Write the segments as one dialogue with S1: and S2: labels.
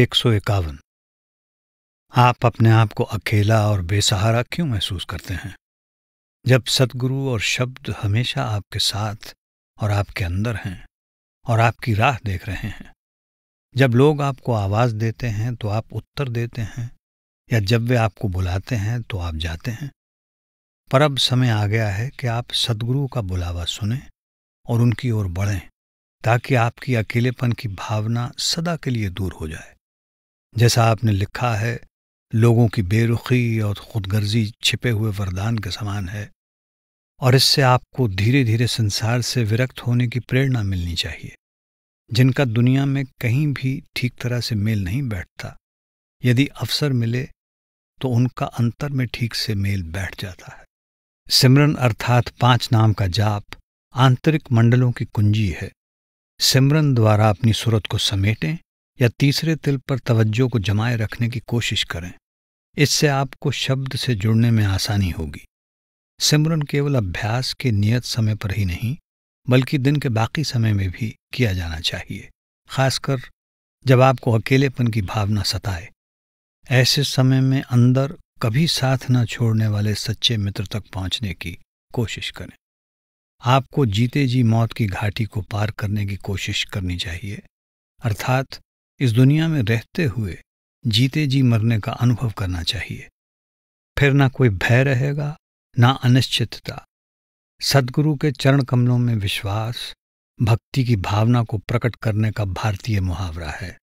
S1: एक सौ इक्यावन आप अपने आप को अकेला और बेसहारा क्यों महसूस करते हैं जब सदगुरु और शब्द हमेशा आपके साथ और आपके अंदर हैं और आपकी राह देख रहे हैं जब लोग आपको आवाज़ देते हैं तो आप उत्तर देते हैं या जब वे आपको बुलाते हैं तो आप जाते हैं पर अब समय आ गया है कि आप सदगुरु का बुलावा सुने और उनकी ओर बढ़ें ताकि आपकी अकेलेपन की भावना सदा के लिए दूर हो जाए जैसा आपने लिखा है लोगों की बेरुखी और खुदगर्जी छिपे हुए वरदान के समान है और इससे आपको धीरे धीरे संसार से विरक्त होने की प्रेरणा मिलनी चाहिए जिनका दुनिया में कहीं भी ठीक तरह से मेल नहीं बैठता यदि अवसर मिले तो उनका अंतर में ठीक से मेल बैठ जाता है सिमरन अर्थात पांच नाम का जाप आंतरिक मंडलों की कुंजी है सिमरन द्वारा अपनी सूरत को समेटें या तीसरे तिल पर तवज्जो को जमाए रखने की कोशिश करें इससे आपको शब्द से जुड़ने में आसानी होगी सिमरन केवल अभ्यास के नियत समय पर ही नहीं बल्कि दिन के बाकी समय में भी किया जाना चाहिए खासकर जब आपको अकेलेपन की भावना सताए ऐसे समय में अंदर कभी साथ न छोड़ने वाले सच्चे मित्र तक पहुंचने की कोशिश करें आपको जीते जी मौत की घाटी को पार करने की कोशिश करनी चाहिए अर्थात इस दुनिया में रहते हुए जीते जी मरने का अनुभव करना चाहिए फिर ना कोई भय रहेगा ना अनिश्चितता सदगुरु के चरण कमलों में विश्वास भक्ति की भावना को प्रकट करने का भारतीय मुहावरा है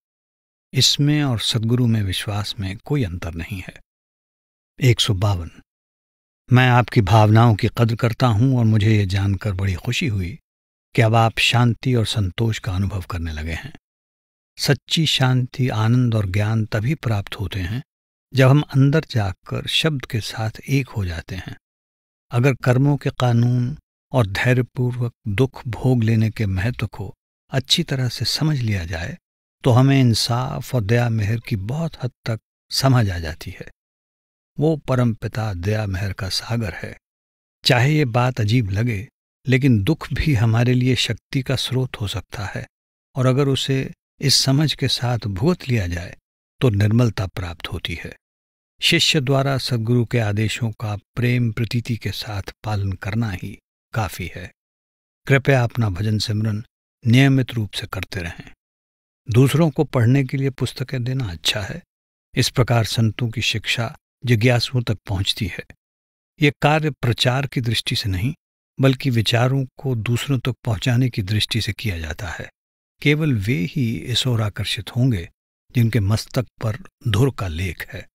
S1: इसमें और सदगुरु में विश्वास में कोई अंतर नहीं है एक सौ बावन मैं आपकी भावनाओं की कद्र करता हूं और मुझे ये जानकर बड़ी खुशी हुई कि अब आप शांति और संतोष का अनुभव करने लगे हैं सच्ची शांति आनंद और ज्ञान तभी प्राप्त होते हैं जब हम अंदर जाकर शब्द के साथ एक हो जाते हैं अगर कर्मों के कानून और धैर्यपूर्वक दुख भोग लेने के महत्व को अच्छी तरह से समझ लिया जाए तो हमें इंसाफ और दया मेहर की बहुत हद तक समझ आ जाती है वो परमपिता दया मेहर का सागर है चाहे ये बात अजीब लगे लेकिन दुख भी हमारे लिए शक्ति का स्रोत हो सकता है और अगर उसे इस समझ के साथ भुगत लिया जाए तो निर्मलता प्राप्त होती है शिष्य द्वारा सदगुरु के आदेशों का प्रेम प्रतीति के साथ पालन करना ही काफी है कृपया अपना भजन सिमरन नियमित रूप से करते रहें दूसरों को पढ़ने के लिए पुस्तकें देना अच्छा है इस प्रकार संतों की शिक्षा जिज्ञासुओं तक पहुंचती है ये कार्य प्रचार की दृष्टि से नहीं बल्कि विचारों को दूसरों तक पहुंचाने की दृष्टि से किया जाता है केवल वे ही इस ओर आकर्षित होंगे जिनके मस्तक पर धुर का लेख है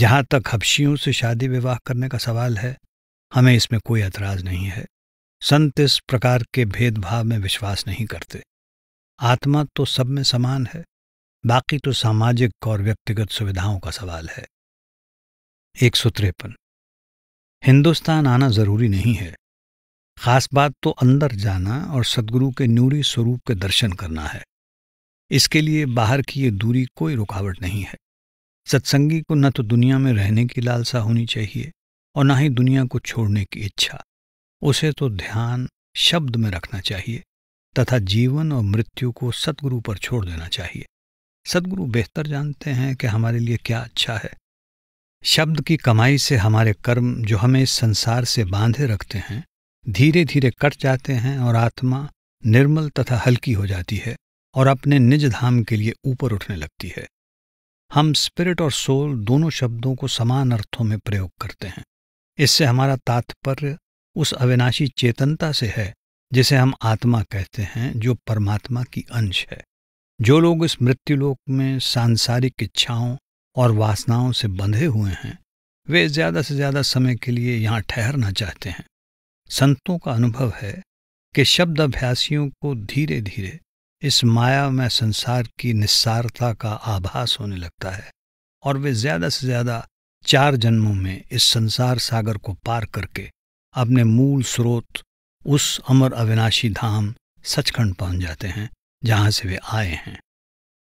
S1: जहां तक हबशियों से शादी विवाह करने का सवाल है हमें इसमें कोई ऐतराज नहीं है संत इस प्रकार के भेदभाव में विश्वास नहीं करते आत्मा तो सब में समान है बाकी तो सामाजिक और व्यक्तिगत सुविधाओं का सवाल है एक सूत्रेपन हिंदुस्तान आना जरूरी नहीं है खास बात तो अंदर जाना और सदगुरु के न्यूरी स्वरूप के दर्शन करना है इसके लिए बाहर की ये दूरी कोई रुकावट नहीं है सत्संगी को न तो दुनिया में रहने की लालसा होनी चाहिए और न ही दुनिया को छोड़ने की इच्छा उसे तो ध्यान शब्द में रखना चाहिए तथा जीवन और मृत्यु को सदगुरु पर छोड़ देना चाहिए सदगुरु बेहतर जानते हैं कि हमारे लिए क्या अच्छा है शब्द की कमाई से हमारे कर्म जो हमें इस संसार से बांधे रखते हैं धीरे धीरे कट जाते हैं और आत्मा निर्मल तथा हल्की हो जाती है और अपने निज धाम के लिए ऊपर उठने लगती है हम स्पिरिट और सोल दोनों शब्दों को समान अर्थों में प्रयोग करते हैं इससे हमारा तात्पर्य उस अविनाशी चेतनता से है जिसे हम आत्मा कहते हैं जो परमात्मा की अंश है जो लोग इस मृत्युलोक में सांसारिक इच्छाओं और वासनाओं से बंधे हुए हैं वे ज्यादा से ज्यादा समय के लिए यहाँ ठहरना चाहते हैं संतों का अनुभव है कि शब्द अभ्यासियों को धीरे धीरे इस माया में संसार की निस्सारता का आभास होने लगता है और वे ज्यादा से ज्यादा चार जन्मों में इस संसार सागर को पार करके अपने मूल स्रोत उस अमर अविनाशी धाम सचखंड पहुंच जाते हैं जहां से वे आए हैं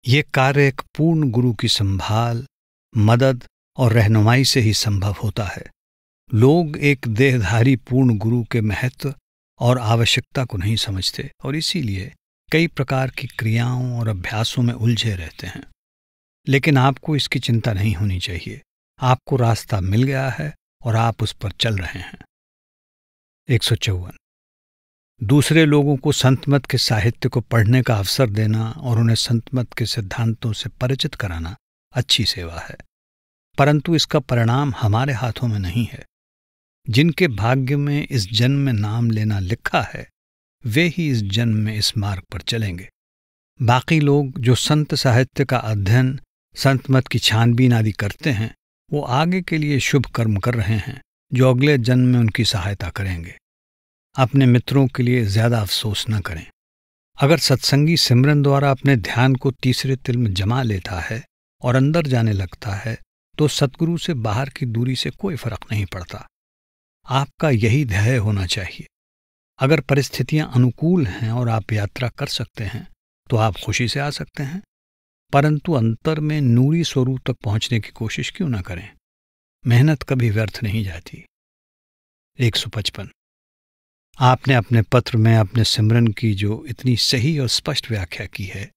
S1: ये कार्य एक पूर्ण गुरु की संभाल मदद और रहनुमाई से ही संभव होता है लोग एक देहधारी पूर्ण गुरु के महत्व और आवश्यकता को नहीं समझते और इसीलिए कई प्रकार की क्रियाओं और अभ्यासों में उलझे रहते हैं लेकिन आपको इसकी चिंता नहीं होनी चाहिए आपको रास्ता मिल गया है और आप उस पर चल रहे हैं एक सौ चौवन दूसरे लोगों को संतमत के साहित्य को पढ़ने का अवसर देना और उन्हें संतमत के सिद्धांतों से परिचित कराना अच्छी सेवा है परंतु इसका परिणाम हमारे हाथों में नहीं है जिनके भाग्य में इस जन्म में नाम लेना लिखा है वे ही इस जन्म में इस मार्ग पर चलेंगे बाकी लोग जो संत साहित्य का अध्ययन संत मत की छानबीन आदि करते हैं वो आगे के लिए शुभ कर्म कर रहे हैं जो अगले जन्म में उनकी सहायता करेंगे अपने मित्रों के लिए ज्यादा अफसोस न करें अगर सत्संगी सिमरन द्वारा अपने ध्यान को तीसरे तिल में जमा लेता है और अंदर जाने लगता है तो सतगुरु से बाहर की दूरी से कोई फर्क नहीं पड़ता आपका यही ध्येय होना चाहिए अगर परिस्थितियां अनुकूल हैं और आप यात्रा कर सकते हैं तो आप खुशी से आ सकते हैं परंतु अंतर में नूरी स्वरूप तक पहुंचने की कोशिश क्यों ना करें मेहनत कभी व्यर्थ नहीं जाती एक सौ पचपन आपने अपने पत्र में अपने सिमरन की जो इतनी सही और स्पष्ट व्याख्या की है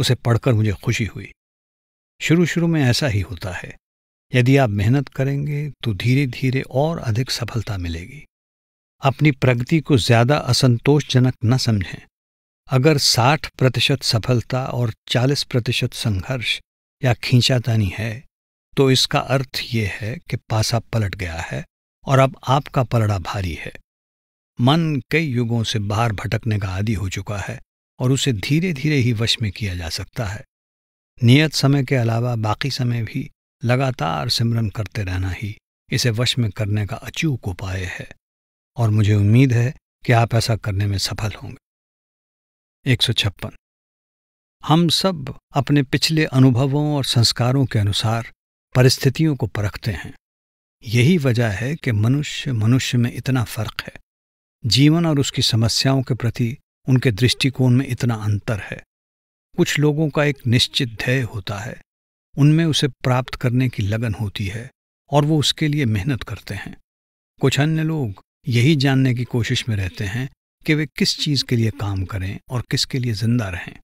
S1: उसे पढ़कर मुझे खुशी हुई शुरू शुरू में ऐसा ही होता है यदि आप मेहनत करेंगे तो धीरे धीरे और अधिक सफलता मिलेगी अपनी प्रगति को ज्यादा असंतोषजनक न समझें अगर 60 प्रतिशत सफलता और 40 प्रतिशत संघर्ष या खींचातानी है तो इसका अर्थ ये है कि पासा पलट गया है और अब आपका पलड़ा भारी है मन कई युगों से बाहर भटकने का आदि हो चुका है और उसे धीरे धीरे ही वश में किया जा सकता है नियत समय के अलावा बाकी समय भी लगातार सिमरन करते रहना ही इसे वश में करने का अचूक उपाय है और मुझे उम्मीद है कि आप ऐसा करने में सफल होंगे एक हम सब अपने पिछले अनुभवों और संस्कारों के अनुसार परिस्थितियों को परखते हैं यही वजह है कि मनुष्य मनुष्य में इतना फर्क है जीवन और उसकी समस्याओं के प्रति उनके दृष्टिकोण में इतना अंतर है कुछ लोगों का एक निश्चित ध्येय होता है उनमें उसे प्राप्त करने की लगन होती है और वो उसके लिए मेहनत करते हैं कुछ अन्य लोग यही जानने की कोशिश में रहते हैं कि वे किस चीज़ के लिए काम करें और किसके लिए जिंदा रहें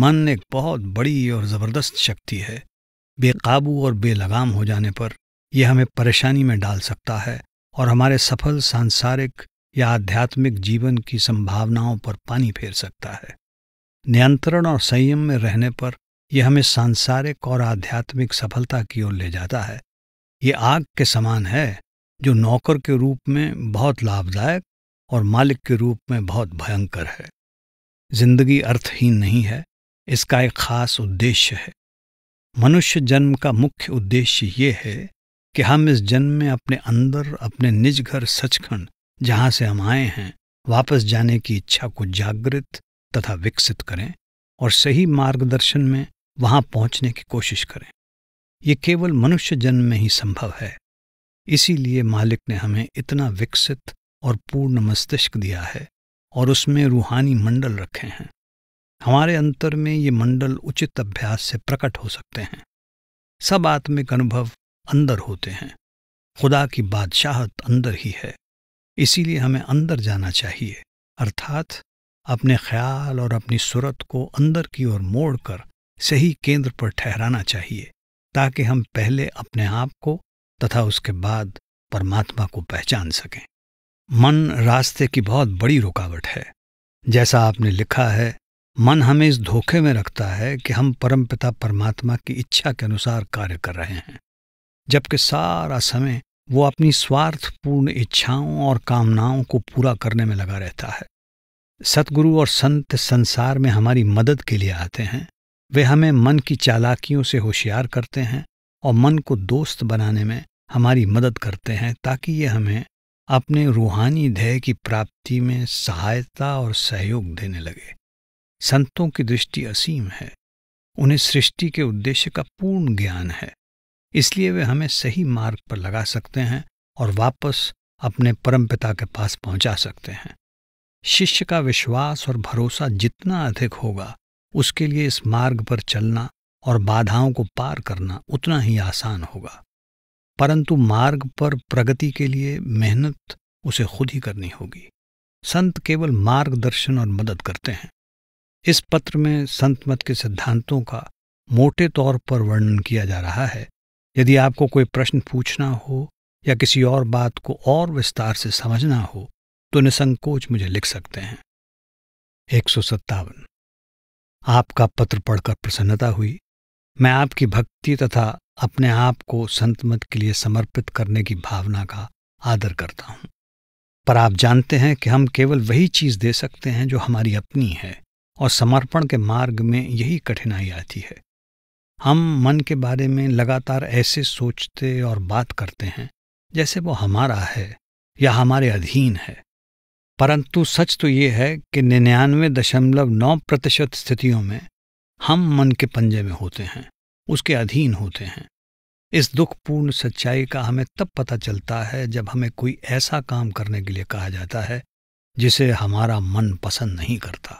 S1: मन एक बहुत बड़ी और ज़बरदस्त शक्ति है बेकाबू और बेलगाम हो जाने पर यह हमें परेशानी में डाल सकता है और हमारे सफल सांसारिक या आध्यात्मिक जीवन की संभावनाओं पर पानी फेर सकता है नियंत्रण और संयम में रहने पर ये हमें सांसारिक और आध्यात्मिक सफलता की ओर ले जाता है ये आग के समान है जो नौकर के रूप में बहुत लाभदायक और मालिक के रूप में बहुत भयंकर है जिंदगी अर्थहीन नहीं है इसका एक खास उद्देश्य है मनुष्य जन्म का मुख्य उद्देश्य ये है कि हम इस जन्म में अपने अंदर अपने निज घर सचखंड जहां से हम आए हैं वापस जाने की इच्छा को जागृत तथा विकसित करें और सही मार्गदर्शन में वहां पहुंचने की कोशिश करें ये केवल मनुष्य जन्म में ही संभव है इसीलिए मालिक ने हमें इतना विकसित और पूर्ण मस्तिष्क दिया है और उसमें रूहानी मंडल रखे हैं हमारे अंतर में ये मंडल उचित अभ्यास से प्रकट हो सकते हैं सब आत्मिक अनुभव अंदर होते हैं खुदा की बादशाहत अंदर ही है इसीलिए हमें अंदर जाना चाहिए अर्थात अपने ख्याल और अपनी सूरत को अंदर की ओर मोड़कर सही केंद्र पर ठहराना चाहिए ताकि हम पहले अपने आप को तथा उसके बाद परमात्मा को पहचान सकें मन रास्ते की बहुत बड़ी रुकावट है जैसा आपने लिखा है मन हमें इस धोखे में रखता है कि हम परमपिता परमात्मा की इच्छा के अनुसार कार्य कर रहे हैं जबकि सारा समय वो अपनी स्वार्थपूर्ण इच्छाओं और कामनाओं को पूरा करने में लगा रहता है सतगुरु और संत संसार में हमारी मदद के लिए आते हैं वे हमें मन की चालाकियों से होशियार करते हैं और मन को दोस्त बनाने में हमारी मदद करते हैं ताकि ये हमें अपने रूहानी ध्येय की प्राप्ति में सहायता और सहयोग देने लगे संतों की दृष्टि असीम है उन्हें सृष्टि के उद्देश्य का पूर्ण ज्ञान है इसलिए वे हमें सही मार्ग पर लगा सकते हैं और वापस अपने परमपिता के पास पहुंचा सकते हैं शिष्य का विश्वास और भरोसा जितना अधिक होगा उसके लिए इस मार्ग पर चलना और बाधाओं को पार करना उतना ही आसान होगा परंतु मार्ग पर प्रगति के लिए मेहनत उसे खुद ही करनी होगी संत केवल मार्गदर्शन और मदद करते हैं इस पत्र में संत मत के सिद्धांतों का मोटे तौर पर वर्णन किया जा रहा है यदि आपको कोई प्रश्न पूछना हो या किसी और बात को और विस्तार से समझना हो तो निसंकोच मुझे लिख सकते हैं एक सौ सत्तावन आपका पत्र पढ़कर प्रसन्नता हुई मैं आपकी भक्ति तथा अपने आप को संत मत के लिए समर्पित करने की भावना का आदर करता हूं पर आप जानते हैं कि हम केवल वही चीज दे सकते हैं जो हमारी अपनी है और समर्पण के मार्ग में यही कठिनाई आती है हम मन के बारे में लगातार ऐसे सोचते और बात करते हैं जैसे वो हमारा है या हमारे अधीन है परंतु सच तो ये है कि निन्यानवे दशमलव नौ प्रतिशत स्थितियों में हम मन के पंजे में होते हैं उसके अधीन होते हैं इस दुखपूर्ण सच्चाई का हमें तब पता चलता है जब हमें कोई ऐसा काम करने के लिए कहा जाता है जिसे हमारा मन पसंद नहीं करता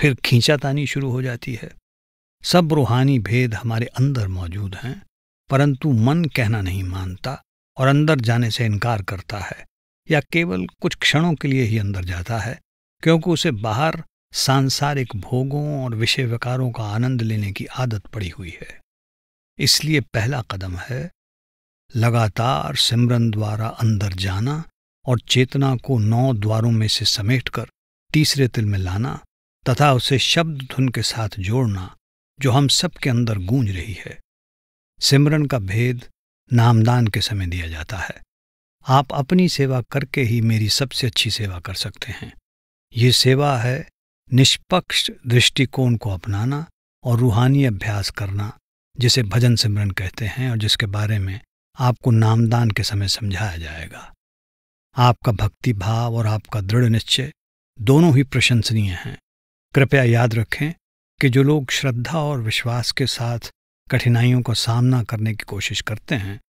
S1: फिर खींचातानी शुरू हो जाती है सब रूहानी भेद हमारे अंदर मौजूद हैं परंतु मन कहना नहीं मानता और अंदर जाने से इनकार करता है या केवल कुछ क्षणों के लिए ही अंदर जाता है क्योंकि उसे बाहर सांसारिक भोगों और विषय विकारों का आनंद लेने की आदत पड़ी हुई है इसलिए पहला कदम है लगातार सिमरन द्वारा अंदर जाना और चेतना को नौ द्वारों में से समेटकर तीसरे तिल में लाना तथा उसे शब्द धुन के साथ जोड़ना जो हम सबके अंदर गूंज रही है सिमरन का भेद नामदान के समय दिया जाता है आप अपनी सेवा करके ही मेरी सबसे अच्छी सेवा कर सकते हैं ये सेवा है निष्पक्ष दृष्टिकोण को अपनाना और रूहानी अभ्यास करना जिसे भजन सिमरन कहते हैं और जिसके बारे में आपको नामदान के समय समझाया जाएगा आपका भक्ति भाव और आपका दृढ़ निश्चय दोनों ही प्रशंसनीय हैं कृपया याद रखें कि जो लोग श्रद्धा और विश्वास के साथ कठिनाइयों का सामना करने की कोशिश करते हैं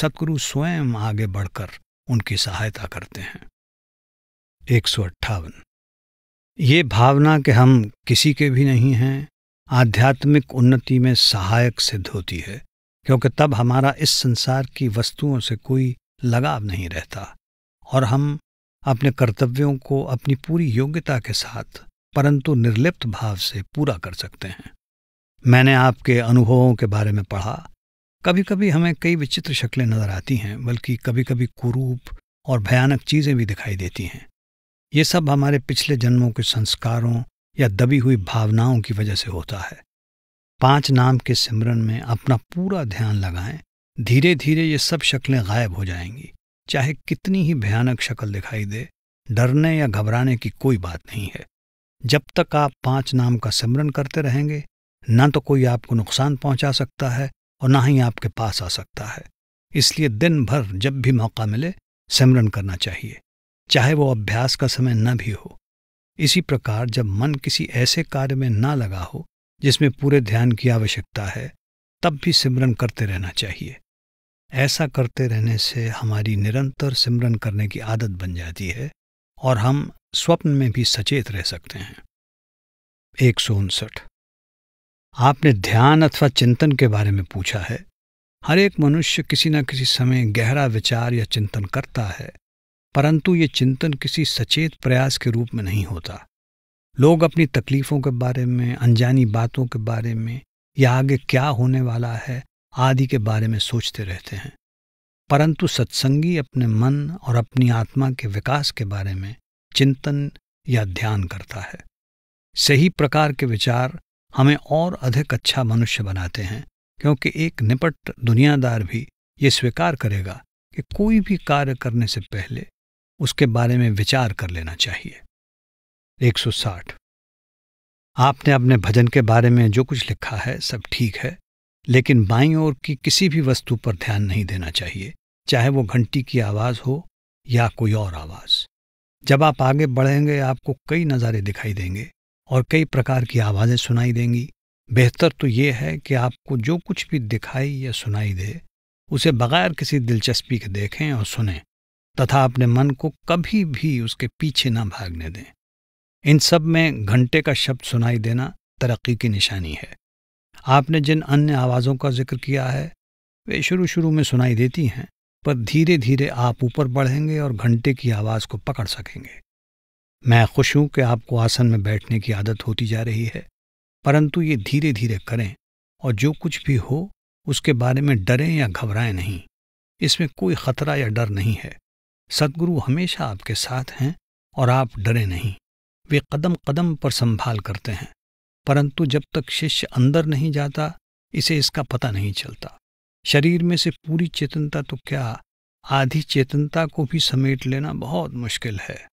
S1: सतगुरु स्वयं आगे बढ़कर उनकी सहायता करते हैं एक सौ अट्ठावन ये भावना कि हम किसी के भी नहीं हैं आध्यात्मिक उन्नति में सहायक सिद्ध होती है क्योंकि तब हमारा इस संसार की वस्तुओं से कोई लगाव नहीं रहता और हम अपने कर्तव्यों को अपनी पूरी योग्यता के साथ परंतु निर्लिप्त भाव से पूरा कर सकते हैं मैंने आपके अनुभवों के बारे में पढ़ा कभी कभी हमें कई विचित्र शक्लें नजर आती हैं बल्कि कभी कभी कुरूप और भयानक चीज़ें भी दिखाई देती हैं ये सब हमारे पिछले जन्मों के संस्कारों या दबी हुई भावनाओं की वजह से होता है पांच नाम के सिमरन में अपना पूरा ध्यान लगाएं धीरे धीरे ये सब शक्लें गायब हो जाएंगी चाहे कितनी ही भयानक शक्ल दिखाई दे डरने या घबराने की कोई बात नहीं है जब तक आप पांच नाम का सिमरन करते रहेंगे न तो कोई आपको नुकसान पहुंचा सकता है और ना ही आपके पास आ सकता है इसलिए दिन भर जब भी मौका मिले सिमरन करना चाहिए चाहे वो अभ्यास का समय न भी हो इसी प्रकार जब मन किसी ऐसे कार्य में ना लगा हो जिसमें पूरे ध्यान की आवश्यकता है तब भी सिमरन करते रहना चाहिए ऐसा करते रहने से हमारी निरंतर सिमरन करने की आदत बन जाती है और हम स्वप्न में भी सचेत रह सकते हैं एक सौ उनसठ आपने ध्यान अथवा चिंतन के बारे में पूछा है हर एक मनुष्य किसी न किसी समय गहरा विचार या चिंतन करता है परंतु ये चिंतन किसी सचेत प्रयास के रूप में नहीं होता लोग अपनी तकलीफों के बारे में अनजानी बातों के बारे में या आगे क्या होने वाला है आदि के बारे में सोचते रहते हैं परंतु सत्संगी अपने मन और अपनी आत्मा के विकास के बारे में चिंतन या ध्यान करता है सही प्रकार के विचार हमें और अधिक अच्छा मनुष्य बनाते हैं क्योंकि एक निपट दुनियादार भी ये स्वीकार करेगा कि कोई भी कार्य करने से पहले उसके बारे में विचार कर लेना चाहिए 160 आपने अपने भजन के बारे में जो कुछ लिखा है सब ठीक है लेकिन बाईं ओर की किसी भी वस्तु पर ध्यान नहीं देना चाहिए चाहे वो घंटी की आवाज़ हो या कोई और आवाज़ जब आप आगे बढ़ेंगे आपको कई नज़ारे दिखाई देंगे और कई प्रकार की आवाज़ें सुनाई देंगी बेहतर तो ये है कि आपको जो कुछ भी दिखाई या सुनाई दे उसे बगैर किसी दिलचस्पी के देखें और सुनें तथा अपने मन को कभी भी उसके पीछे ना भागने दें इन सब में घंटे का शब्द सुनाई देना तरक्की की निशानी है आपने जिन अन्य आवाज़ों का जिक्र किया है वे शुरू शुरू में सुनाई देती हैं पर धीरे धीरे आप ऊपर बढ़ेंगे और घंटे की आवाज़ को पकड़ सकेंगे मैं खुश हूं कि आपको आसन में बैठने की आदत होती जा रही है परंतु ये धीरे धीरे करें और जो कुछ भी हो उसके बारे में डरें या घबराएं नहीं इसमें कोई खतरा या डर नहीं है सदगुरु हमेशा आपके साथ हैं और आप डरे नहीं वे कदम कदम पर संभाल करते हैं परंतु जब तक शिष्य अंदर नहीं जाता इसे इसका पता नहीं चलता शरीर में से पूरी चेतनता तो क्या आधी चेतनता को भी समेट लेना बहुत मुश्किल है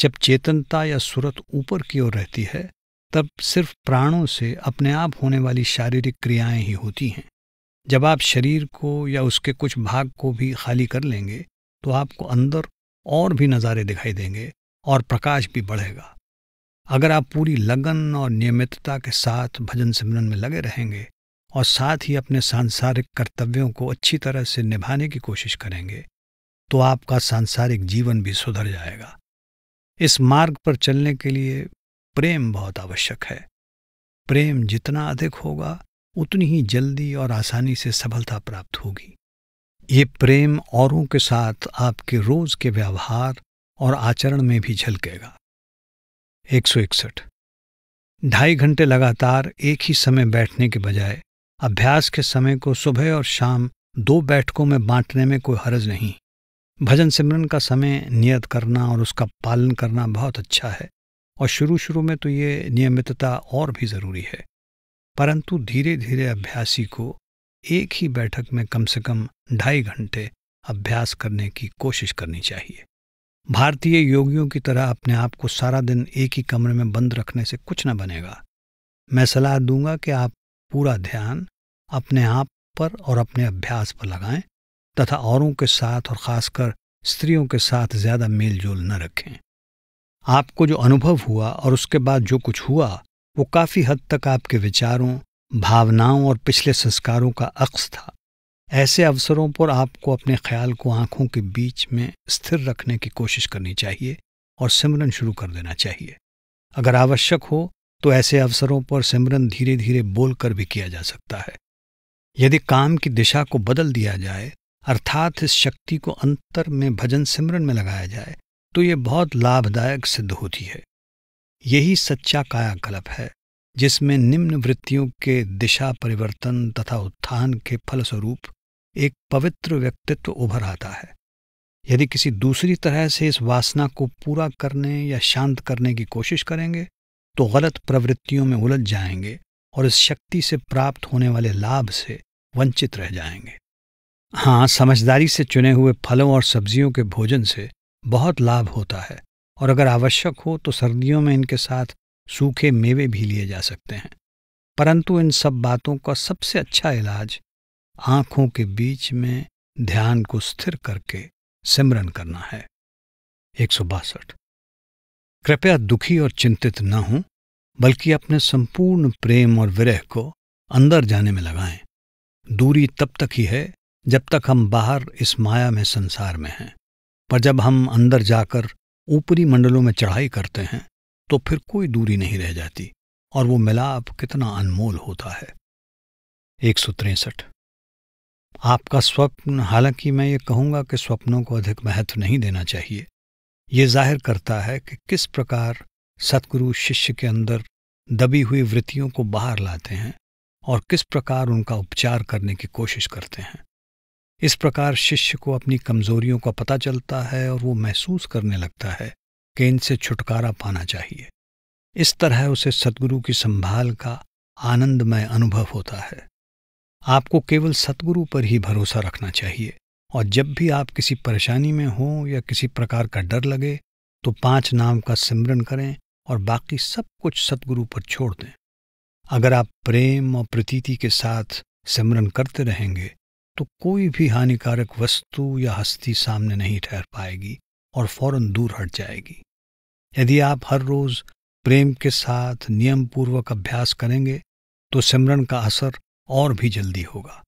S1: जब चेतनता या सूरत ऊपर की ओर रहती है तब सिर्फ प्राणों से अपने आप होने वाली शारीरिक क्रियाएं ही होती हैं जब आप शरीर को या उसके कुछ भाग को भी खाली कर लेंगे तो आपको अंदर और भी नज़ारे दिखाई देंगे और प्रकाश भी बढ़ेगा अगर आप पूरी लगन और नियमितता के साथ भजन सिमरन में लगे रहेंगे और साथ ही अपने सांसारिक कर्तव्यों को अच्छी तरह से निभाने की कोशिश करेंगे तो आपका सांसारिक जीवन भी सुधर जाएगा इस मार्ग पर चलने के लिए प्रेम बहुत आवश्यक है प्रेम जितना अधिक होगा उतनी ही जल्दी और आसानी से सफलता प्राप्त होगी ये प्रेम औरों के साथ आपके रोज के व्यवहार और आचरण में भी झलकेगा एक सौ इकसठ ढाई घंटे लगातार एक ही समय बैठने के बजाय अभ्यास के समय को सुबह और शाम दो बैठकों में बांटने में कोई हर्ज नहीं भजन सिमरन का समय नियत करना और उसका पालन करना बहुत अच्छा है और शुरू शुरू में तो ये नियमितता और भी ज़रूरी है परंतु धीरे धीरे अभ्यासी को एक ही बैठक में कम से कम ढाई घंटे अभ्यास करने की कोशिश करनी चाहिए भारतीय योगियों की तरह अपने आप को सारा दिन एक ही कमरे में बंद रखने से कुछ न बनेगा मैं सलाह दूंगा कि आप पूरा ध्यान अपने आप पर और अपने अभ्यास पर लगाएं तथा औरों के साथ और ख़ासकर स्त्रियों के साथ ज़्यादा मेल जोल न रखें आपको जो अनुभव हुआ और उसके बाद जो कुछ हुआ वो काफ़ी हद तक आपके विचारों भावनाओं और पिछले संस्कारों का अक्स था ऐसे अवसरों पर आपको अपने ख्याल को आंखों के बीच में स्थिर रखने की कोशिश करनी चाहिए और सिमरन शुरू कर देना चाहिए अगर आवश्यक हो तो ऐसे अवसरों पर सिमरन धीरे धीरे बोलकर भी किया जा सकता है यदि काम की दिशा को बदल दिया जाए अर्थात इस शक्ति को अंतर में भजन सिमरन में लगाया जाए तो ये बहुत लाभदायक सिद्ध होती है यही सच्चा कायाकल्प है जिसमें निम्न वृत्तियों के दिशा परिवर्तन तथा उत्थान के फलस्वरूप एक पवित्र व्यक्तित्व उभर आता है यदि किसी दूसरी तरह से इस वासना को पूरा करने या शांत करने की कोशिश करेंगे तो गलत प्रवृत्तियों में उलझ जाएंगे और इस शक्ति से प्राप्त होने वाले लाभ से वंचित रह जाएंगे हाँ समझदारी से चुने हुए फलों और सब्जियों के भोजन से बहुत लाभ होता है और अगर आवश्यक हो तो सर्दियों में इनके साथ सूखे मेवे भी लिए जा सकते हैं परंतु इन सब बातों का सबसे अच्छा इलाज आँखों के बीच में ध्यान को स्थिर करके सिमरन करना है एक कृपया दुखी और चिंतित न हों बल्कि अपने संपूर्ण प्रेम और विरह को अंदर जाने में लगाएं दूरी तब तक ही है जब तक हम बाहर इस माया में संसार में हैं पर जब हम अंदर जाकर ऊपरी मंडलों में चढ़ाई करते हैं तो फिर कोई दूरी नहीं रह जाती और वो मिलाप कितना अनमोल होता है एक सौ तिरसठ आपका स्वप्न हालांकि मैं ये कहूँगा कि स्वप्नों को अधिक महत्व नहीं देना चाहिए ये जाहिर करता है कि किस प्रकार सतगुरु शिष्य के अंदर दबी हुई वृत्तियों को बाहर लाते हैं और किस प्रकार उनका उपचार करने की कोशिश करते हैं इस प्रकार शिष्य को अपनी कमजोरियों का पता चलता है और वो महसूस करने लगता है कि इनसे छुटकारा पाना चाहिए इस तरह उसे सदगुरु की संभाल का आनंदमय अनुभव होता है आपको केवल सतगुरु पर ही भरोसा रखना चाहिए और जब भी आप किसी परेशानी में हों या किसी प्रकार का डर लगे तो पांच नाम का सिमरन करें और बाकी सब कुछ सतगुरु पर छोड़ दें अगर आप प्रेम और प्रतीति के साथ सिमरन करते रहेंगे तो कोई भी हानिकारक वस्तु या हस्ती सामने नहीं ठहर पाएगी और फौरन दूर हट जाएगी यदि आप हर रोज प्रेम के साथ नियम पूर्वक अभ्यास करेंगे तो सिमरन का असर और भी जल्दी होगा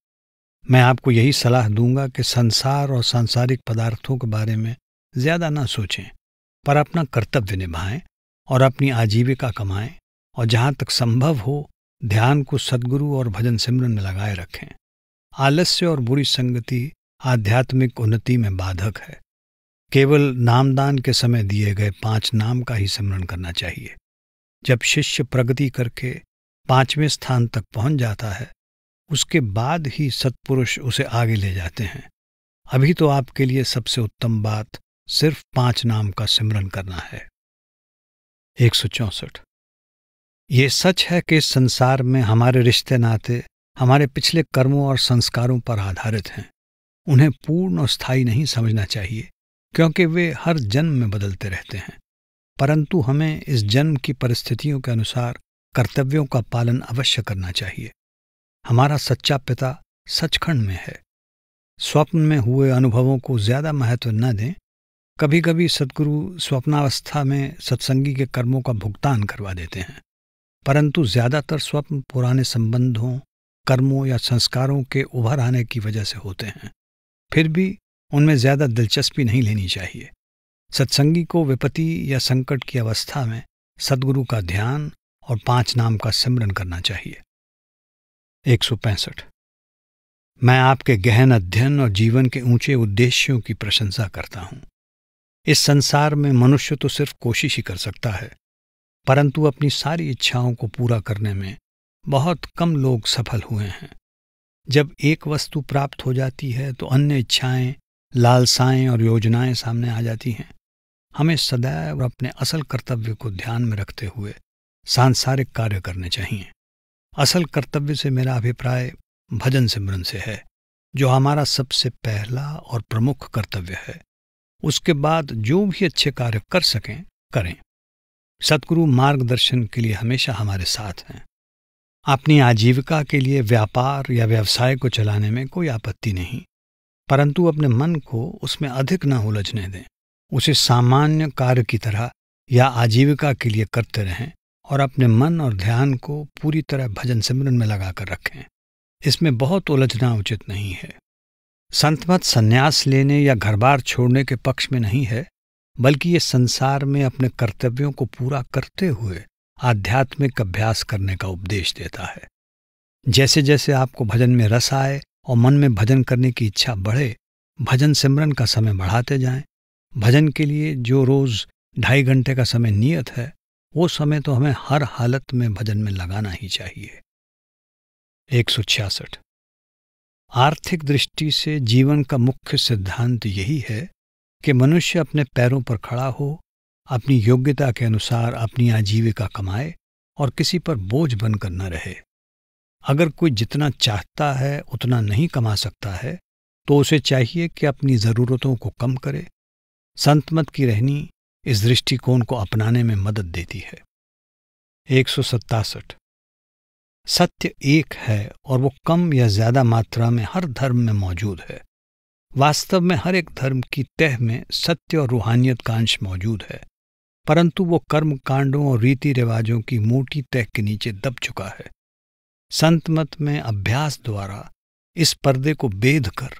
S1: मैं आपको यही सलाह दूंगा कि संसार और सांसारिक पदार्थों के बारे में ज्यादा ना सोचें पर अपना कर्तव्य निभाएं और अपनी आजीविका कमाएं और जहां तक संभव हो ध्यान को सदगुरु और भजन सिमरन में लगाए रखें आलस्य और बुरी संगति आध्यात्मिक उन्नति में बाधक है केवल नामदान के समय दिए गए पांच नाम का ही स्मरण करना चाहिए जब शिष्य प्रगति करके पांचवें स्थान तक पहुंच जाता है उसके बाद ही सत्पुरुष उसे आगे ले जाते हैं अभी तो आपके लिए सबसे उत्तम बात सिर्फ पांच नाम का सिमरन करना है एक ये सच है कि संसार में हमारे रिश्ते नाते हमारे पिछले कर्मों और संस्कारों पर आधारित हैं उन्हें पूर्ण और स्थायी नहीं समझना चाहिए क्योंकि वे हर जन्म में बदलते रहते हैं परंतु हमें इस जन्म की परिस्थितियों के अनुसार कर्तव्यों का पालन अवश्य करना चाहिए हमारा सच्चा पिता सचखंड में है स्वप्न में हुए अनुभवों को ज्यादा महत्व न दें कभी कभी सदगुरु स्वप्नावस्था में सत्संगी के कर्मों का भुगतान करवा देते हैं परंतु ज्यादातर स्वप्न पुराने संबंधों कर्मों या संस्कारों के उभर आने की वजह से होते हैं फिर भी उनमें ज्यादा दिलचस्पी नहीं लेनी चाहिए सत्संगी को विपत्ति या संकट की अवस्था में सदगुरु का ध्यान और पांच नाम का सिमरन करना चाहिए एक मैं आपके गहन अध्ययन और जीवन के ऊंचे उद्देश्यों की प्रशंसा करता हूं इस संसार में मनुष्य तो सिर्फ कोशिश ही कर सकता है परंतु अपनी सारी इच्छाओं को पूरा करने में बहुत कम लोग सफल हुए हैं जब एक वस्तु प्राप्त हो जाती है तो अन्य इच्छाएं लालसाएं और योजनाएं सामने आ जाती हैं हमें सदैव अपने असल कर्तव्य को ध्यान में रखते हुए सांसारिक कार्य करने चाहिए असल कर्तव्य से मेरा अभिप्राय भजन सिमरन से है जो हमारा सबसे पहला और प्रमुख कर्तव्य है उसके बाद जो भी अच्छे कार्य कर सकें करें सतगुरु मार्गदर्शन के लिए हमेशा हमारे साथ हैं अपनी आजीविका के लिए व्यापार या व्यवसाय को चलाने में कोई आपत्ति नहीं परंतु अपने मन को उसमें अधिक न उलझने दें उसे सामान्य कार्य की तरह या आजीविका के लिए करते रहें और अपने मन और ध्यान को पूरी तरह भजन सिमरन में लगाकर रखें इसमें बहुत उलझना उचित नहीं है संतमत संन्यास लेने या घर बार छोड़ने के पक्ष में नहीं है बल्कि ये संसार में अपने कर्तव्यों को पूरा करते हुए आध्यात्मिक अभ्यास करने का उपदेश देता है जैसे जैसे आपको भजन में रस आए और मन में भजन करने की इच्छा बढ़े भजन सिमरन का समय बढ़ाते जाएं भजन के लिए जो रोज ढाई घंटे का समय नियत है वो समय तो हमें हर हालत में भजन में लगाना ही चाहिए एक सौ छियासठ आर्थिक दृष्टि से जीवन का मुख्य सिद्धांत यही है कि मनुष्य अपने पैरों पर खड़ा हो अपनी योग्यता के अनुसार अपनी आजीविका कमाए और किसी पर बोझ बनकर न रहे अगर कोई जितना चाहता है उतना नहीं कमा सकता है तो उसे चाहिए कि अपनी ज़रूरतों को कम करे संतमत की रहनी इस दृष्टिकोण को अपनाने में मदद देती है एक सत्य एक है और वो कम या ज्यादा मात्रा में हर धर्म में मौजूद है वास्तव में हर एक धर्म की तह में सत्य और रूहानियत का अंश मौजूद है परंतु वो कर्म कांडों और रीति रिवाजों की मोटी तह के नीचे दब चुका है संत मत में अभ्यास द्वारा इस पर्दे को बेध कर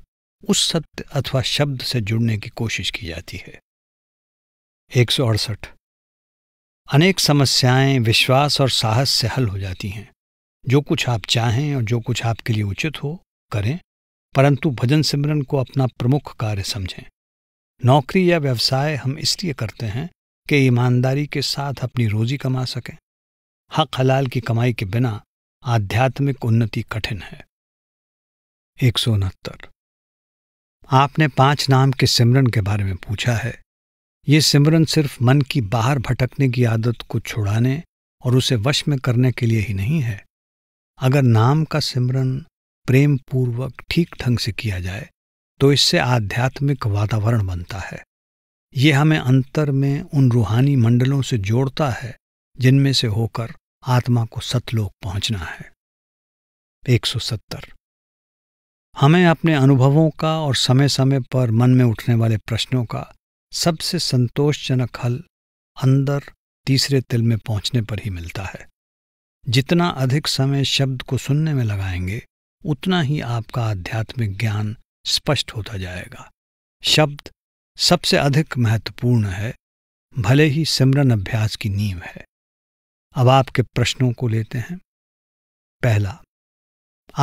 S1: उस सत्य अथवा शब्द से जुड़ने की कोशिश की जाती है एक अनेक समस्याएं विश्वास और साहस से हल हो जाती हैं जो कुछ आप चाहें और जो कुछ आपके लिए उचित हो करें परंतु भजन सिमरन को अपना प्रमुख कार्य समझें नौकरी या व्यवसाय हम इसलिए करते हैं कि ईमानदारी के साथ अपनी रोजी कमा सकें हक हलाल की कमाई के बिना आध्यात्मिक उन्नति कठिन है एक सौ उनहत्तर आपने पांच नाम के सिमरन के बारे में पूछा है ये सिमरन सिर्फ मन की बाहर भटकने की आदत को छुड़ाने और उसे वश में करने के लिए ही नहीं है अगर नाम का सिमरन प्रेम पूर्वक ठीक ढंग से किया जाए तो इससे आध्यात्मिक वातावरण बनता है ये हमें अंतर में उन रूहानी मंडलों से जोड़ता है जिनमें से होकर आत्मा को सतलोक पहुंचना है 170 हमें अपने अनुभवों का और समय समय पर मन में उठने वाले प्रश्नों का सबसे संतोषजनक हल अंदर तीसरे तिल में पहुंचने पर ही मिलता है जितना अधिक समय शब्द को सुनने में लगाएंगे उतना ही आपका आध्यात्मिक ज्ञान स्पष्ट होता जाएगा शब्द सबसे अधिक महत्वपूर्ण है भले ही सिमरन अभ्यास की नींव है अब आपके प्रश्नों को लेते हैं पहला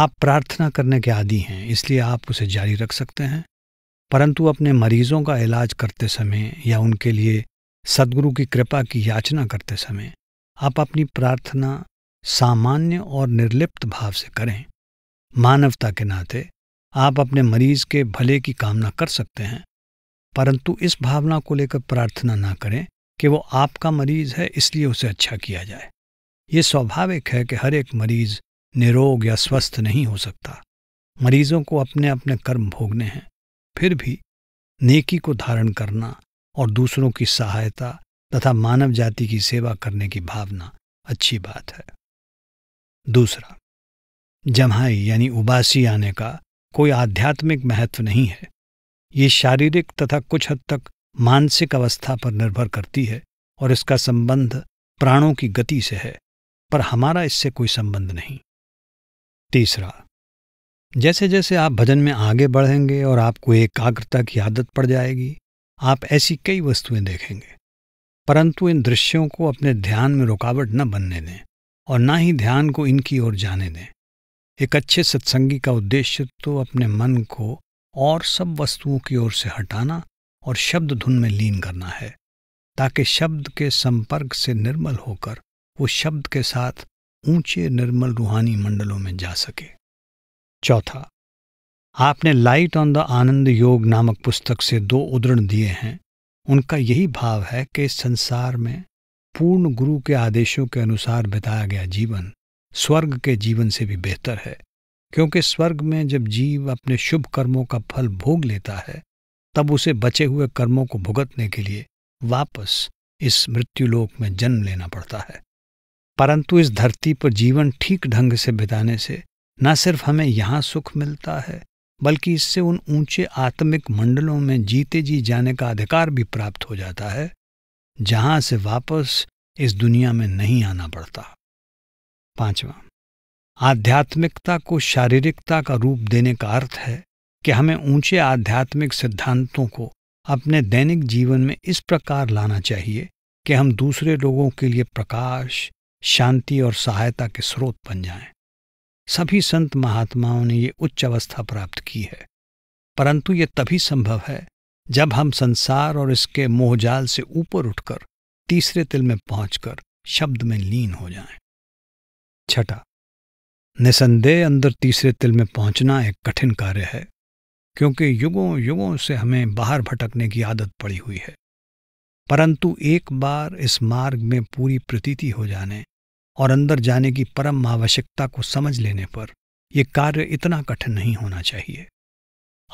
S1: आप प्रार्थना करने के आदि हैं इसलिए आप उसे जारी रख सकते हैं परंतु अपने मरीजों का इलाज करते समय या उनके लिए सदगुरु की कृपा की याचना करते समय आप अपनी प्रार्थना सामान्य और निर्लिप्त भाव से करें मानवता के नाते आप अपने मरीज के भले की कामना कर सकते हैं परंतु इस भावना को लेकर प्रार्थना ना करें कि वो आपका मरीज है इसलिए उसे अच्छा किया जाए ये स्वाभाविक है कि हर एक मरीज निरोग या स्वस्थ नहीं हो सकता मरीजों को अपने अपने कर्म भोगने हैं फिर भी नेकी को धारण करना और दूसरों की सहायता तथा मानव जाति की सेवा करने की भावना अच्छी बात है दूसरा जमाई यानी उबासी आने का कोई आध्यात्मिक महत्व नहीं है ये शारीरिक तथा कुछ हद तक मानसिक अवस्था पर निर्भर करती है और इसका संबंध प्राणों की गति से है पर हमारा इससे कोई संबंध नहीं तीसरा जैसे जैसे आप भजन में आगे बढ़ेंगे और आपको एकाग्रता की आदत पड़ जाएगी आप ऐसी कई वस्तुएं देखेंगे परंतु इन दृश्यों को अपने ध्यान में रुकावट न बनने दें और ना ही ध्यान को इनकी ओर जाने दें एक अच्छे सत्संगी का उद्देश्य तो अपने मन को और सब वस्तुओं की ओर से हटाना और शब्द धुन में लीन करना है ताकि शब्द के संपर्क से निर्मल होकर वो शब्द के साथ ऊंचे निर्मल रूहानी मंडलों में जा सके चौथा आपने लाइट ऑन द आनंद योग नामक पुस्तक से दो उदरण दिए हैं उनका यही भाव है कि इस संसार में पूर्ण गुरु के आदेशों के अनुसार बिताया गया जीवन स्वर्ग के जीवन से भी बेहतर है क्योंकि स्वर्ग में जब जीव अपने शुभ कर्मों का फल भोग लेता है तब उसे बचे हुए कर्मों को भुगतने के लिए वापस इस मृत्युलोक में जन्म लेना पड़ता है परंतु इस धरती पर जीवन ठीक ढंग से बिताने से न सिर्फ हमें यहाँ सुख मिलता है बल्कि इससे उन ऊंचे आत्मिक मंडलों में जीते जी जाने का अधिकार भी प्राप्त हो जाता है जहां से वापस इस दुनिया में नहीं आना पड़ता पांचवा आध्यात्मिकता को शारीरिकता का रूप देने का अर्थ है कि हमें ऊंचे आध्यात्मिक सिद्धांतों को अपने दैनिक जीवन में इस प्रकार लाना चाहिए कि हम दूसरे लोगों के लिए प्रकाश शांति और सहायता के स्रोत बन जाएं। सभी संत महात्माओं ने ये उच्च अवस्था प्राप्त की है परंतु ये तभी संभव है जब हम संसार और इसके मोहजाल से ऊपर उठकर तीसरे तिल में पहुंचकर शब्द में लीन हो जाएं। छठा निसंदेह अंदर तीसरे तिल में पहुंचना एक कठिन कार्य है क्योंकि युगों युगों से हमें बाहर भटकने की आदत पड़ी हुई है परंतु एक बार इस मार्ग में पूरी प्रतीति हो जाने और अंदर जाने की परम आवश्यकता को समझ लेने पर यह कार्य इतना कठिन नहीं होना चाहिए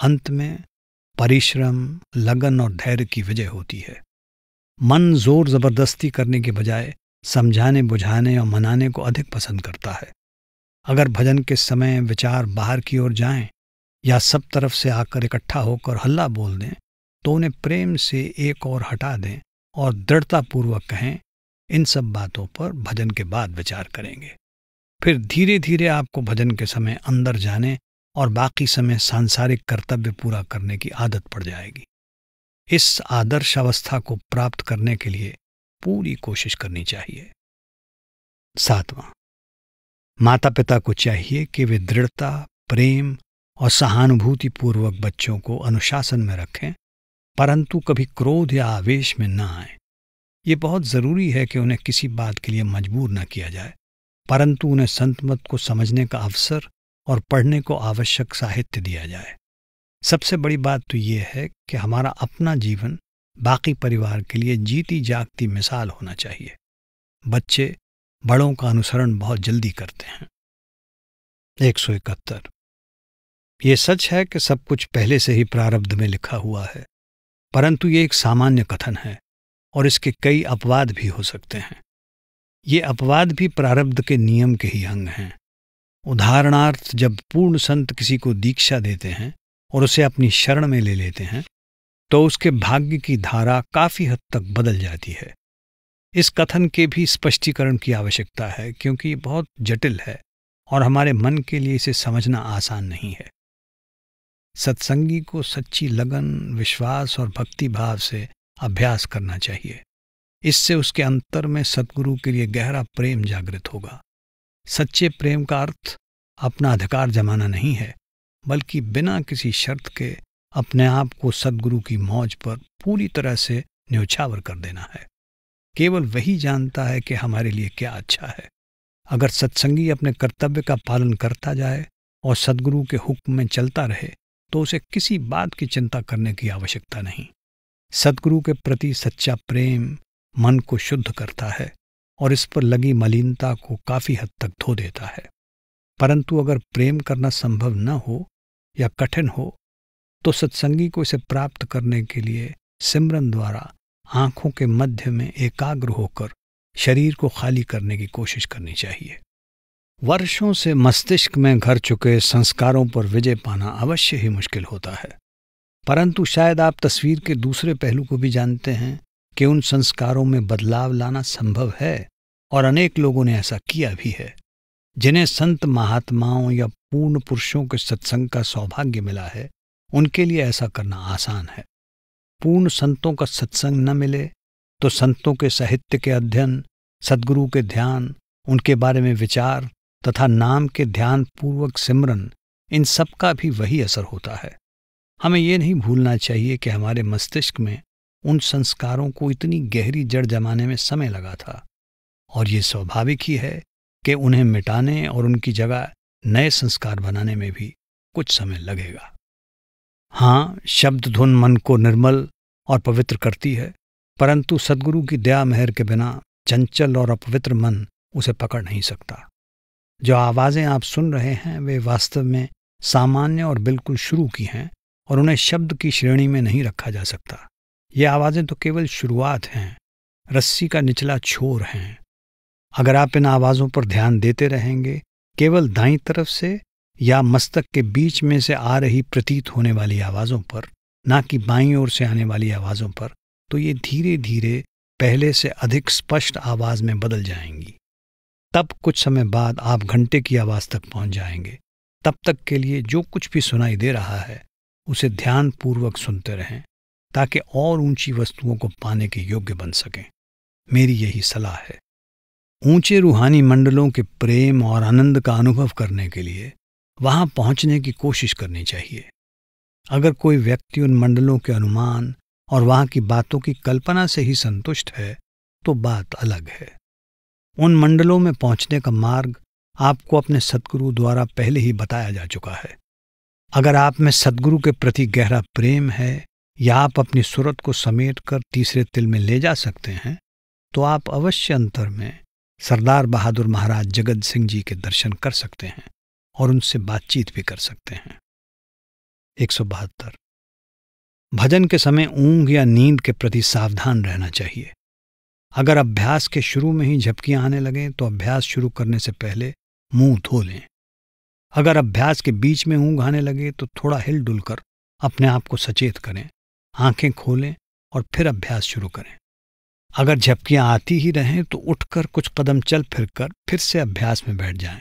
S1: अंत में परिश्रम लगन और धैर्य की विजय होती है मन जोर जबरदस्ती करने के बजाय समझाने बुझाने और मनाने को अधिक पसंद करता है अगर भजन के समय विचार बाहर की ओर जाएं या सब तरफ से आकर इकट्ठा होकर हल्ला बोल दें तो उन्हें प्रेम से एक और हटा दें और दृढ़तापूर्वक कहें इन सब बातों पर भजन के बाद विचार करेंगे फिर धीरे धीरे आपको भजन के समय अंदर जाने और बाकी समय सांसारिक कर्तव्य पूरा करने की आदत पड़ जाएगी इस आदर्श अवस्था को प्राप्त करने के लिए पूरी कोशिश करनी चाहिए सातवां माता पिता को चाहिए कि वे दृढ़ता प्रेम और सहानुभूति पूर्वक बच्चों को अनुशासन में रखें परंतु कभी क्रोध या आवेश में न आए ये बहुत जरूरी है कि उन्हें किसी बात के लिए मजबूर न किया जाए परंतु उन्हें संत मत को समझने का अवसर और पढ़ने को आवश्यक साहित्य दिया जाए सबसे बड़ी बात तो ये है कि हमारा अपना जीवन बाकी परिवार के लिए जीती जागती मिसाल होना चाहिए बच्चे बड़ों का अनुसरण बहुत जल्दी करते हैं एक सौ इकहत्तर ये सच है कि सब कुछ पहले से ही प्रारब्ध में लिखा हुआ है परंतु ये एक सामान्य कथन है और इसके कई अपवाद भी हो सकते हैं ये अपवाद भी प्रारब्ध के नियम के ही अंग हैं उदाहरणार्थ जब पूर्ण संत किसी को दीक्षा देते हैं और उसे अपनी शरण में ले लेते हैं तो उसके भाग्य की धारा काफी हद तक बदल जाती है इस कथन के भी स्पष्टीकरण की आवश्यकता है क्योंकि ये बहुत जटिल है और हमारे मन के लिए इसे समझना आसान नहीं है सत्संगी को सच्ची लगन विश्वास और भक्ति भाव से अभ्यास करना चाहिए इससे उसके अंतर में सदगुरु के लिए गहरा प्रेम जागृत होगा सच्चे प्रेम का अर्थ अपना अधिकार जमाना नहीं है बल्कि बिना किसी शर्त के अपने आप को सदगुरु की मौज पर पूरी तरह से न्यौछावर कर देना है केवल वही जानता है कि हमारे लिए क्या अच्छा है अगर सत्संगी अपने कर्तव्य का पालन करता जाए और सदगुरु के हुक्म में चलता रहे तो उसे किसी बात की चिंता करने की आवश्यकता नहीं सदगुरु के प्रति सच्चा प्रेम मन को शुद्ध करता है और इस पर लगी मलिनता को काफी हद तक धो देता है परंतु अगर प्रेम करना संभव न हो या कठिन हो तो सत्संगी को इसे प्राप्त करने के लिए सिमरन द्वारा आंखों के मध्य में एकाग्र होकर शरीर को खाली करने की कोशिश करनी चाहिए वर्षों से मस्तिष्क में घर चुके संस्कारों पर विजय पाना अवश्य ही मुश्किल होता है परंतु शायद आप तस्वीर के दूसरे पहलू को भी जानते हैं कि उन संस्कारों में बदलाव लाना संभव है और अनेक लोगों ने ऐसा किया भी है जिन्हें संत महात्माओं या पूर्ण पुरुषों के सत्संग का सौभाग्य मिला है उनके लिए ऐसा करना आसान है पूर्ण संतों का सत्संग न मिले तो संतों के साहित्य के अध्ययन सदगुरु के ध्यान उनके बारे में विचार तथा नाम के ध्यान पूर्वक सिमरन इन सब का भी वही असर होता है हमें ये नहीं भूलना चाहिए कि हमारे मस्तिष्क में उन संस्कारों को इतनी गहरी जड़ जमाने में समय लगा था और ये स्वाभाविक ही है कि उन्हें मिटाने और उनकी जगह नए संस्कार बनाने में भी कुछ समय लगेगा हाँ शब्द धुन मन को निर्मल और पवित्र करती है परंतु सदगुरु की दया मेहर के बिना चंचल और अपवित्र मन उसे पकड़ नहीं सकता जो आवाज़ें आप सुन रहे हैं वे वास्तव में सामान्य और बिल्कुल शुरू की हैं और उन्हें शब्द की श्रेणी में नहीं रखा जा सकता ये आवाज़ें तो केवल शुरुआत हैं रस्सी का निचला छोर हैं अगर आप इन आवाज़ों पर ध्यान देते रहेंगे केवल दाई तरफ से या मस्तक के बीच में से आ रही प्रतीत होने वाली आवाज़ों पर ना कि बाईं ओर से आने वाली आवाज़ों पर तो ये धीरे धीरे पहले से अधिक स्पष्ट आवाज़ में बदल जाएंगी तब कुछ समय बाद आप घंटे की आवाज़ तक पहुंच जाएंगे तब तक के लिए जो कुछ भी सुनाई दे रहा है उसे ध्यानपूर्वक सुनते रहें ताकि और ऊंची वस्तुओं को पाने के योग्य बन सकें मेरी यही सलाह है ऊंचे रूहानी मंडलों के प्रेम और आनंद का अनुभव करने के लिए वहां पहुंचने की कोशिश करनी चाहिए अगर कोई व्यक्ति उन मंडलों के अनुमान और वहां की बातों की कल्पना से ही संतुष्ट है तो बात अलग है उन मंडलों में पहुंचने का मार्ग आपको अपने सदगुरु द्वारा पहले ही बताया जा चुका है अगर आप में सदगुरु के प्रति गहरा प्रेम है या आप अपनी सूरत को समेट कर तीसरे तिल में ले जा सकते हैं तो आप अवश्य अंतर में सरदार बहादुर महाराज जगत सिंह जी के दर्शन कर सकते हैं और उनसे बातचीत भी कर सकते हैं एक सौ बहत्तर भजन के समय ऊंग या नींद के प्रति सावधान रहना चाहिए अगर अभ्यास के शुरू में ही झपकियां आने लगें तो अभ्यास शुरू करने से पहले मुंह धो लें अगर अभ्यास के बीच में ऊंग आने लगे तो थोड़ा हिल डुल कर अपने आप को सचेत करें आंखें खोलें और फिर अभ्यास शुरू करें अगर झपकियां आती ही रहें तो उठकर कुछ कदम चल फिर कर फिर से अभ्यास में बैठ जाएं।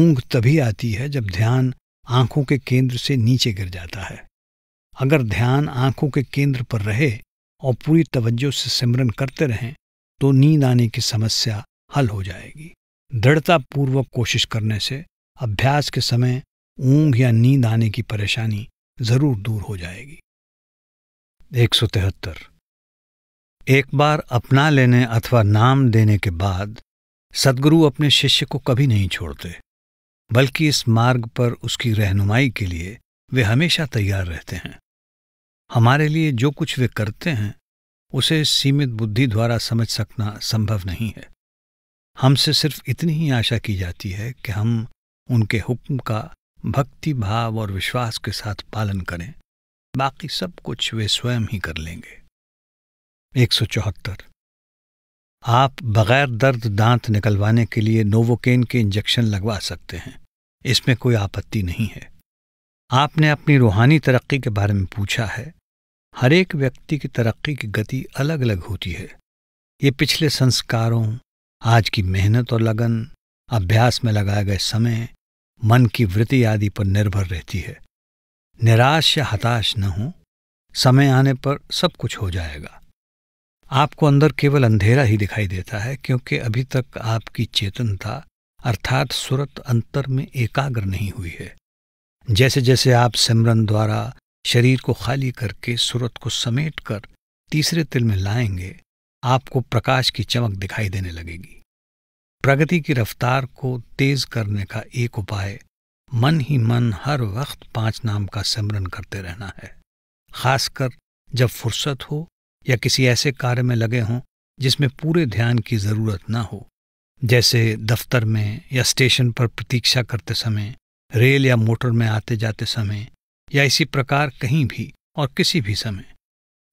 S1: ऊंग तभी आती है जब ध्यान आंखों के केंद्र से नीचे गिर जाता है अगर ध्यान आंखों के केंद्र पर रहे और पूरी तवज्जो से सिमरन करते रहें तो नींद आने की समस्या हल हो जाएगी दृढ़तापूर्वक कोशिश करने से अभ्यास के समय ऊंघ या नींद आने की परेशानी जरूर दूर हो जाएगी एक सौ तिहत्तर एक बार अपना लेने अथवा नाम देने के बाद सदगुरु अपने शिष्य को कभी नहीं छोड़ते बल्कि इस मार्ग पर उसकी रहनुमाई के लिए वे हमेशा तैयार रहते हैं हमारे लिए जो कुछ वे करते हैं उसे सीमित बुद्धि द्वारा समझ सकना संभव नहीं है हमसे सिर्फ इतनी ही आशा की जाती है कि हम उनके हुक्म का भक्ति भाव और विश्वास के साथ पालन करें बाकी सब कुछ वे स्वयं ही कर लेंगे एक सौ चौहत्तर आप बगैर दर्द दांत निकलवाने के लिए नोवोकेन के इंजेक्शन लगवा सकते हैं इसमें कोई आपत्ति नहीं है आपने अपनी रूहानी तरक्की के बारे में पूछा है हर एक व्यक्ति की तरक्की की गति अलग अलग होती है ये पिछले संस्कारों आज की मेहनत और लगन अभ्यास में लगाए गए समय मन की वृत्ति आदि पर निर्भर रहती है निराश या हताश न हो समय आने पर सब कुछ हो जाएगा आपको अंदर केवल अंधेरा ही दिखाई देता है क्योंकि अभी तक आपकी चेतनता अर्थात सुरत अंतर में एकाग्र नहीं हुई है जैसे जैसे आप सिमरन द्वारा शरीर को खाली करके सुरत को समेट कर तीसरे तिल में लाएंगे आपको प्रकाश की चमक दिखाई देने लगेगी प्रगति की रफ्तार को तेज करने का एक उपाय मन ही मन हर वक्त पांच नाम का सिमरन करते रहना है खासकर जब फुर्सत हो या किसी ऐसे कार्य में लगे हों जिसमें पूरे ध्यान की जरूरत ना हो जैसे दफ्तर में या स्टेशन पर प्रतीक्षा करते समय रेल या मोटर में आते जाते समय या इसी प्रकार कहीं भी और किसी भी समय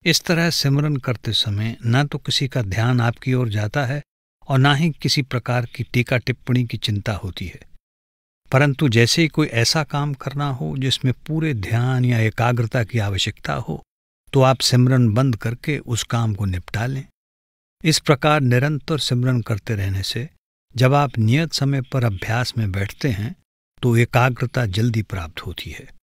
S1: इस तरह सिमरन करते समय न तो किसी का ध्यान आपकी ओर जाता है और ना ही किसी प्रकार की टीका टिप्पणी की चिंता होती है परंतु जैसे ही कोई ऐसा काम करना हो जिसमें पूरे ध्यान या एकाग्रता की आवश्यकता हो तो आप सिमरन बंद करके उस काम को निपटा लें इस प्रकार निरंतर सिमरन करते रहने से जब आप नियत समय पर अभ्यास में बैठते हैं तो एकाग्रता जल्दी प्राप्त होती है